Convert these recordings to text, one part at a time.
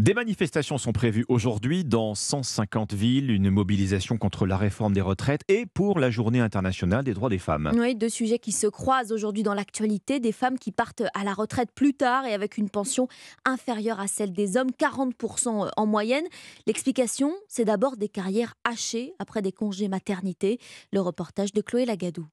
Des manifestations sont prévues aujourd'hui dans 150 villes, une mobilisation contre la réforme des retraites et pour la journée internationale des droits des femmes. Oui, deux sujets qui se croisent aujourd'hui dans l'actualité, des femmes qui partent à la retraite plus tard et avec une pension inférieure à celle des hommes, 40% en moyenne. L'explication, c'est d'abord des carrières hachées après des congés maternité. Le reportage de Chloé Lagadou.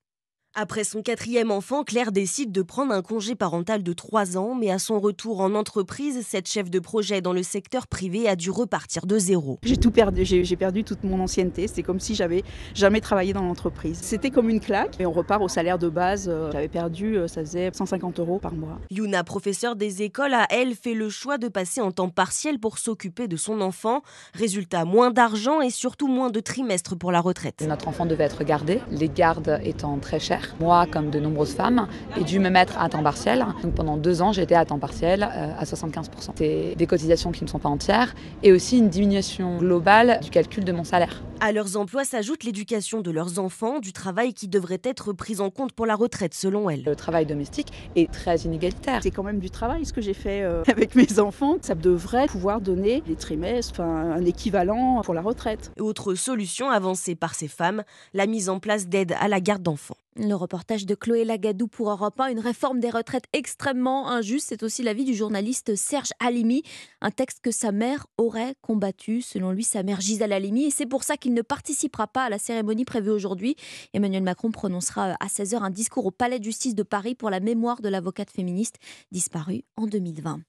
Après son quatrième enfant, Claire décide de prendre un congé parental de 3 ans, mais à son retour en entreprise, cette chef de projet dans le secteur privé a dû repartir de zéro. J'ai tout perdu, j'ai perdu toute mon ancienneté, c'est comme si j'avais jamais travaillé dans l'entreprise. C'était comme une claque, et on repart au salaire de base, euh, j'avais perdu, euh, ça faisait 150 euros par mois. Yuna, professeure des écoles, a elle fait le choix de passer en temps partiel pour s'occuper de son enfant. Résultat, moins d'argent et surtout moins de trimestres pour la retraite. Notre enfant devait être gardé, les gardes étant très chers. Moi, comme de nombreuses femmes, ai dû me mettre à temps partiel. pendant deux ans, j'étais à temps partiel euh, à 75%. C'est des cotisations qui ne sont pas entières et aussi une diminution globale du calcul de mon salaire. À leurs emplois s'ajoute l'éducation de leurs enfants, du travail qui devrait être pris en compte pour la retraite selon elles. Le travail domestique est très inégalitaire. C'est quand même du travail ce que j'ai fait euh, avec mes enfants. Ça devrait pouvoir donner des trimestres, un équivalent pour la retraite. Autre solution avancée par ces femmes, la mise en place d'aides à la garde d'enfants. Le reportage de Chloé Lagadou pour Europe 1, une réforme des retraites extrêmement injuste, c'est aussi l'avis du journaliste Serge alimi un texte que sa mère aurait combattu, selon lui sa mère Gisèle Halimi, et c'est pour ça qu'il ne participera pas à la cérémonie prévue aujourd'hui. Emmanuel Macron prononcera euh, à 16h un discours au Palais de justice de Paris pour la mémoire de l'avocate féministe disparue en 2020.